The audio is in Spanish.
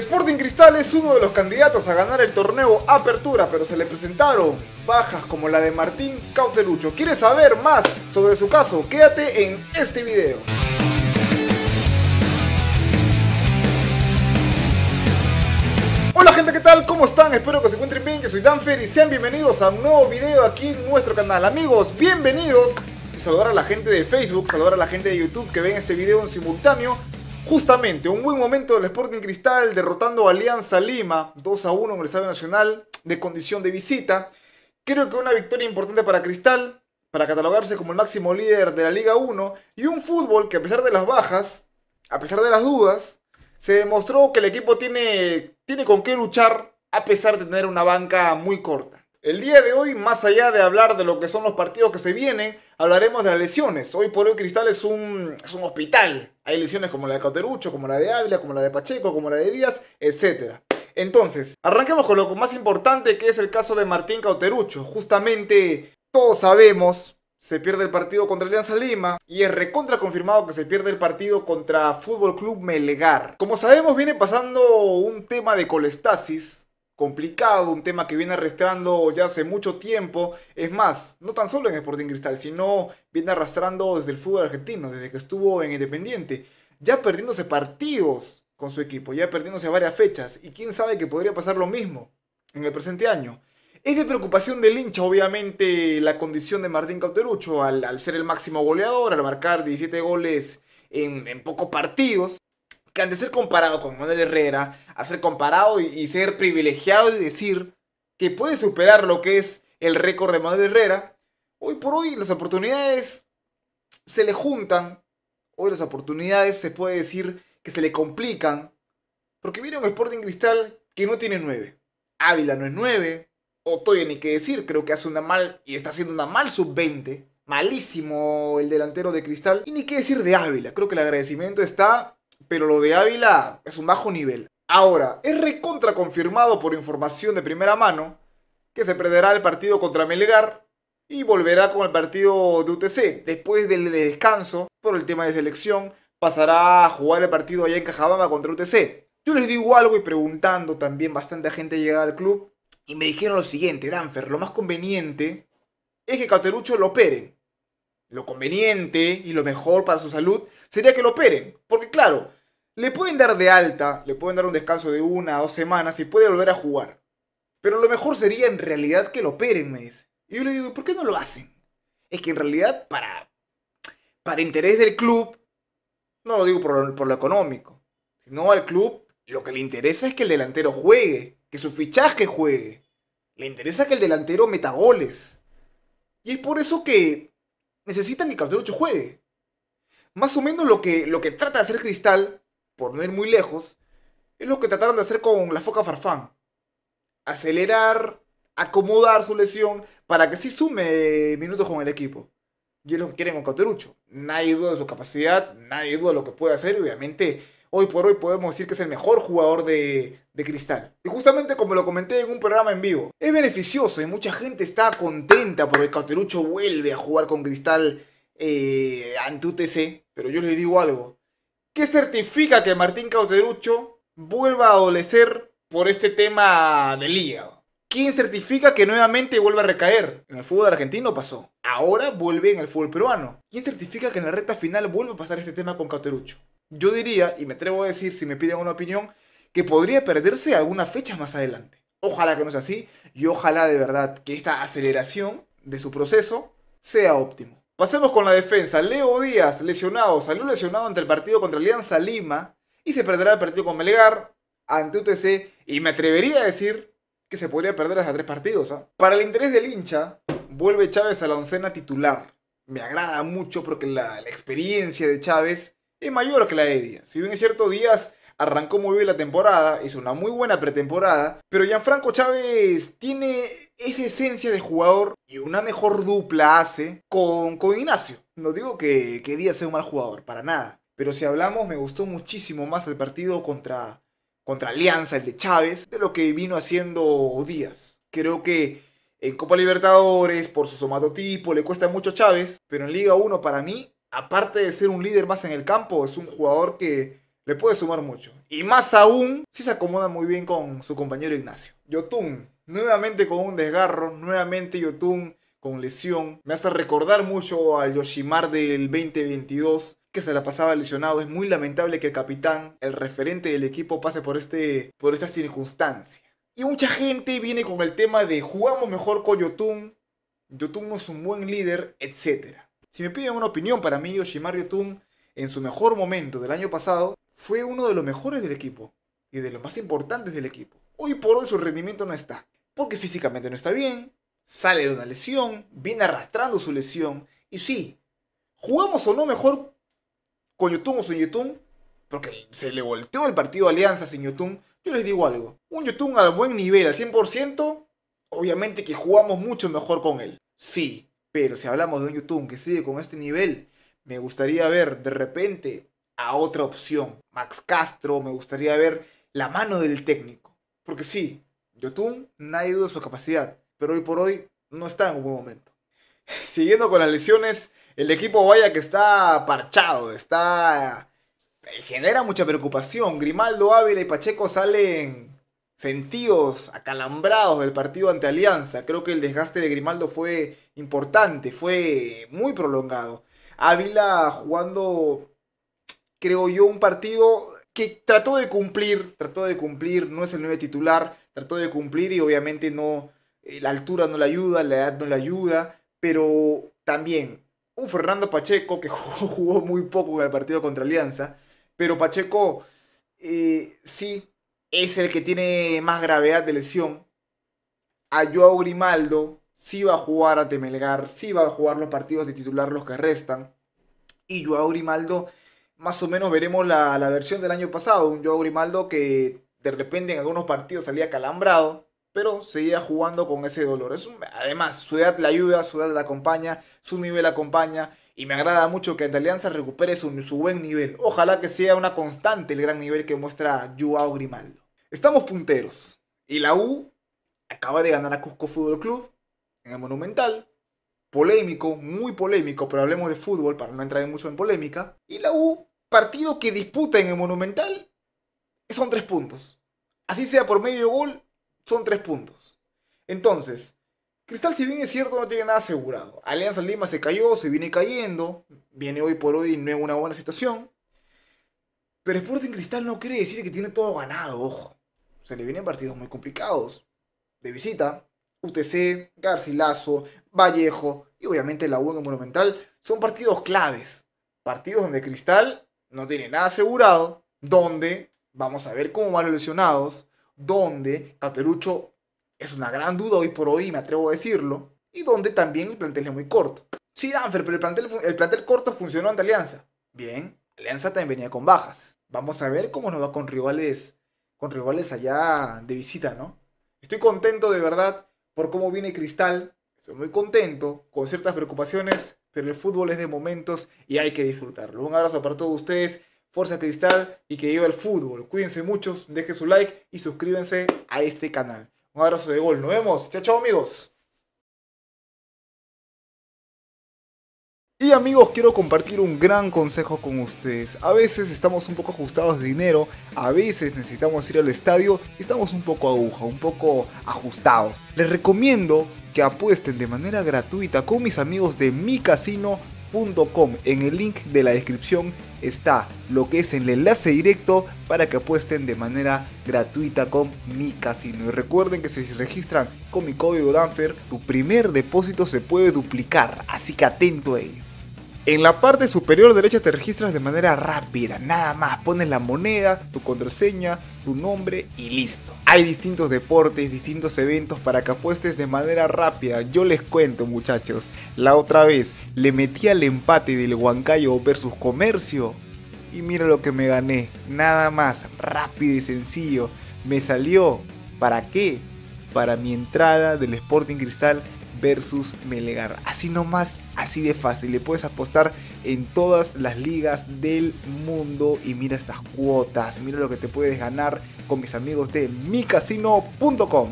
Sporting Cristal es uno de los candidatos a ganar el torneo Apertura, pero se le presentaron bajas como la de Martín Cautelucho. ¿Quieres saber más sobre su caso? Quédate en este video. Hola gente, ¿qué tal? ¿Cómo están? Espero que se encuentren bien, yo soy Danfer y sean bienvenidos a un nuevo video aquí en nuestro canal. Amigos, bienvenidos saludar a la gente de Facebook, saludar a la gente de YouTube que ven este video en simultáneo, Justamente, un buen momento del Sporting Cristal derrotando a Alianza Lima 2 a 1 en el Estadio Nacional de condición de visita. Creo que una victoria importante para Cristal, para catalogarse como el máximo líder de la Liga 1 y un fútbol que a pesar de las bajas, a pesar de las dudas, se demostró que el equipo tiene, tiene con qué luchar a pesar de tener una banca muy corta. El día de hoy, más allá de hablar de lo que son los partidos que se vienen, hablaremos de las lesiones. Hoy por hoy Cristal es un, es un hospital hay lesiones como la de Cauterucho, como la de Ávila, como la de Pacheco, como la de Díaz, etc. Entonces, arrancamos con lo más importante que es el caso de Martín Cauterucho. Justamente, todos sabemos, se pierde el partido contra Alianza Lima y es recontra confirmado que se pierde el partido contra Fútbol Club Melgar. Como sabemos, viene pasando un tema de colestasis complicado, un tema que viene arrastrando ya hace mucho tiempo. Es más, no tan solo en Sporting Cristal, sino viene arrastrando desde el fútbol argentino, desde que estuvo en Independiente, ya perdiéndose partidos con su equipo, ya perdiéndose varias fechas. Y quién sabe que podría pasar lo mismo en el presente año. Es de preocupación del hincha, obviamente, la condición de Martín Cauterucho al, ser el máximo goleador, al marcar 17 goles en, en pocos partidos que de ser comparado con Manuel Herrera, a ser comparado y, ser privilegiado y decir que puede superar lo que es el récord de Manuel Herrera, hoy por hoy las oportunidades se le juntan, hoy las oportunidades se puede decir que se le complican, porque viene un Sporting Cristal que no tiene 9. Ávila no es 9, Otoya ni qué decir, creo que hace una mal y está haciendo una mal sub-20. Malísimo el delantero de Cristal. Y ni qué decir de Ávila. Creo que el agradecimiento está pero lo de Ávila es un bajo nivel. Ahora, es recontra confirmado por información de primera mano que se perderá el partido contra Melgar y volverá con el partido de UTC. Después del descanso, por el tema de selección, pasará a jugar el partido allá en Cajabamba contra UTC. Yo les digo algo y preguntando también, bastante gente llegada al club, y me dijeron lo siguiente, Danfer, lo más conveniente es que Cauterucho lo pere lo conveniente y lo mejor para su salud sería que lo operen. Porque claro, le pueden dar de alta, le pueden dar un descanso de una o dos semanas y puede volver a jugar. Pero lo mejor sería en realidad que lo operen, me dice. Y yo le digo, ¿por qué no lo hacen? Es que en realidad para, para interés del club, no lo digo por, por lo económico, sino al club lo que le interesa es que el delantero juegue, que su fichaje juegue. Le interesa que el delantero meta goles. Y es por eso que necesitan que Cauterucho juegue. Más o menos lo que, lo que trata de hacer Cristal, por no ir muy lejos, es lo que trataron de hacer con la foca Farfán. Acelerar, acomodar su lesión para que sí sume minutos con el equipo. Y es lo que quieren con Cauterucho. Nadie duda de su capacidad, nadie duda de lo que puede hacer. Obviamente, hoy por hoy podemos decir que es el mejor jugador de, Cristal. Y justamente como lo comenté en un programa en vivo, es beneficioso y mucha gente está contenta porque Cauterucho vuelve a jugar con Cristal eh, ante UTC. Pero yo le digo algo, ¿qué certifica que Martín Cauterucho vuelva a adolecer por este tema del hígado? ¿Quién certifica que nuevamente vuelva a recaer? En el fútbol argentino pasó. Ahora vuelve en el fútbol peruano. ¿Quién certifica que en la recta final vuelva a pasar este tema con Cauterucho? yo diría, y me atrevo a decir si me piden una opinión, que podría perderse algunas fechas más adelante. Ojalá que no sea así y ojalá de verdad que esta aceleración de su proceso sea óptimo. Pasemos con la defensa. Leo Díaz, lesionado, salió lesionado ante el partido contra Alianza Lima y se perderá el partido con Melegar, ante UTC y me atrevería a decir que se podría perder hasta tres partidos. ¿ah? Para el interés del hincha, vuelve Chávez a la oncena titular. Me agrada mucho porque la experiencia de Chávez es mayor que la de Díaz. Si bien es cierto, Díaz arrancó muy bien la temporada, hizo una muy buena pretemporada, pero Gianfranco Chávez tiene esa esencia de jugador y una mejor dupla hace con, con Ignacio. No digo que, que Díaz sea un mal jugador, para nada. Pero si hablamos, me gustó muchísimo más el partido contra, contra Alianza, el de Chávez, de lo que vino haciendo Díaz. Creo que en Copa Libertadores, por su somatotipo, le cuesta mucho a Chávez, pero en Liga 1 para mí aparte de ser un líder más en el campo, es un jugador que le puede sumar mucho. Y más aún, si se acomoda muy bien con su compañero Ignacio. Yotun, nuevamente con un desgarro, nuevamente Yotun con lesión. Me hace recordar mucho al Yoshimar del 2022, que se la pasaba lesionado. Es muy lamentable que el capitán, el referente del equipo, pase por, este, por esta circunstancia. Y mucha gente viene con el tema de jugamos mejor con Yotun, Yotun no es un buen líder, etcétera. Si me piden una opinión, para mí Yoshimar Yotun, en su mejor momento del año pasado, fue uno de los mejores del equipo y de los más importantes del equipo. Hoy por hoy su rendimiento no está, porque físicamente no está bien, sale de una lesión, viene arrastrando su lesión, y sí, jugamos o no mejor con youtube o sin Yotun, porque se le volteó el partido de Alianza sin Yotun, yo les digo algo, un Yotun al buen nivel, al 100%, obviamente que jugamos mucho mejor con él. Sí, pero si hablamos de un YouTube que sigue con este nivel, me gustaría ver de repente a otra opción. Max Castro, me gustaría ver la mano del técnico. Porque sí, YouTube, nadie duda de su capacidad, pero hoy por hoy no está en un buen momento. Siguiendo con las lesiones, el equipo vaya que está parchado, está eh, genera mucha preocupación. Grimaldo Ávila y Pacheco salen sentidos acalambrados del partido ante Alianza. Creo que el desgaste de Grimaldo fue importante, fue muy prolongado. Ávila jugando, creo yo, un partido que trató de cumplir, trató de cumplir, no es el nueve titular, trató de cumplir y obviamente no, eh, la altura no le ayuda, la edad no le ayuda, pero también un Fernando Pacheco que jugó, muy poco en el partido contra Alianza, pero Pacheco eh, sí es el que tiene más gravedad de lesión. A Joao Grimaldo sí va a jugar a temelgar. sí va a jugar los partidos de titular los que restan. Y Joao Grimaldo, más o menos veremos la, versión del año pasado. Un Joao Grimaldo que de repente en algunos partidos salía calambrado, pero seguía jugando con ese dolor. además, su edad la ayuda, su edad la acompaña, su nivel acompaña. Y me agrada mucho que ante Alianza recupere su, su buen nivel. Ojalá que sea una constante el gran nivel que muestra Joao Grimaldo. Estamos punteros. Y la U acaba de ganar a Cusco Fútbol Club en el Monumental. Polémico, muy polémico, pero hablemos de fútbol para no entrar mucho en polémica. Y la U, partido que disputa en el Monumental, son tres puntos. Así sea por medio gol, son tres puntos. Entonces, Cristal, si bien es cierto, no tiene nada asegurado. Alianza Lima se cayó, se viene cayendo, viene hoy por hoy no es una buena situación. Pero Sporting Cristal no quiere decir que tiene todo ganado, ojo se le vienen partidos muy complicados. De visita, UTC, Garcilaso, Vallejo y obviamente la U Monumental son partidos claves. Partidos donde Cristal no tiene nada asegurado, donde vamos a ver cómo van los lesionados, donde Caterucho es una gran duda hoy por hoy, me atrevo a decirlo, y donde también el plantel es muy corto. Sí, Danfer, pero el plantel, el plantel corto funcionó ante Alianza. Bien, Alianza también venía con bajas. Vamos a ver cómo nos va con rivales con rivales allá de visita, ¿no? Estoy contento de verdad por cómo viene Cristal. Estoy muy contento, con ciertas preocupaciones, pero el fútbol es de momentos y hay que disfrutarlo. Un abrazo para todos ustedes. Fuerza Cristal y que viva el fútbol. Cuídense muchos, dejen su like y suscríbanse a este canal. Un abrazo de gol. Nos vemos. Chao, chao amigos. Y amigos, quiero compartir un gran consejo con ustedes. A veces estamos un poco ajustados de dinero, a veces necesitamos ir al estadio y estamos un poco aguja, un poco ajustados. Les recomiendo que apuesten de manera gratuita con mis amigos de micasino.com. En el link de la descripción está lo que es el enlace directo para que apuesten de manera gratuita con mi casino. Y recuerden que si se registran con mi código Danfer, tu primer depósito se puede duplicar, así que atento a ello. En la parte superior derecha te registras de manera rápida, nada más, pones la moneda, tu contraseña, tu nombre y listo. Hay distintos deportes, distintos eventos para que apuestes de manera rápida. Yo les cuento muchachos, la otra vez le metí al empate del Huancayo versus Comercio y mira lo que me gané, nada más, rápido y sencillo. Me salió, ¿para qué? Para mi entrada del Sporting Cristal versus melegar Así nomás, así de fácil. Le puedes apostar en todas las ligas del mundo y mira estas cuotas, mira lo que te puedes ganar con mis amigos de micasino.com.